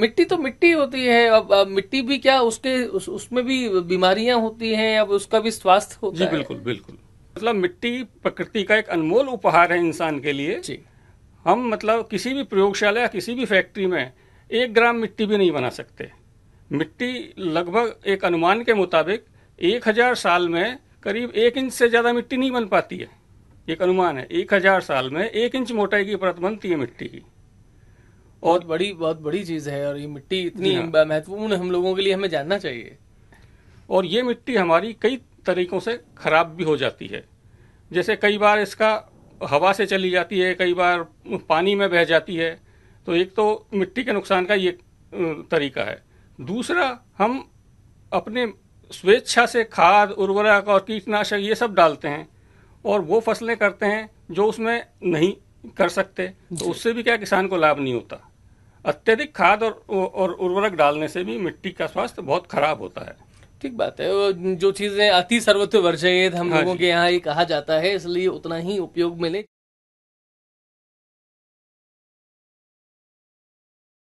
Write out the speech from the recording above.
मिट्टी तो मिट्टी होती है अब, अब मिट्टी भी क्या उसके उस, उसमें भी बीमारियां होती हैं अब उसका भी स्वास्थ्य होता जी, है बिल्कुल बिल्कुल मतलब मिट्टी प्रकृति का एक अनमोल उपहार है इंसान के लिए जी। हम मतलब किसी भी प्रयोगशाला या किसी भी फैक्ट्री में एक ग्राम मिट्टी भी नहीं बना सकते मिट्टी लगभग एक अनुमान के मुताबिक एक हजार साल में करीब एक इंच से ज्यादा मिट्टी नहीं बन पाती है एक अनुमान है एक हजार साल में एक इंच मोटाई की परत बनती है मिट्टी की बहुत बड़ी बहुत बड़ी चीज है और ये मिट्टी इतनी हाँ। महत्वपूर्ण हम लोगों के लिए हमें जानना चाहिए और ये मिट्टी हमारी कई तरीकों से खराब भी हो जाती है जैसे कई बार इसका हवा से चली जाती है कई बार पानी में बह जाती है तो एक तो मिट्टी के नुकसान का ये तरीका है दूसरा हम अपने स्वेच्छा से खाद उर्वरक और कीटनाशक ये सब डालते हैं और वो फसलें करते हैं जो उसमें नहीं कर सकते तो उससे भी क्या किसान को लाभ नहीं होता अत्यधिक खाद और और उर्वरक डालने से भी मिट्टी का स्वास्थ्य बहुत खराब होता है ठीक बात है जो चीजें अति सर्वत्र वर्जित हम हाँ लोगों के यहाँ ये कहा जाता है इसलिए उतना ही उपयोग मिले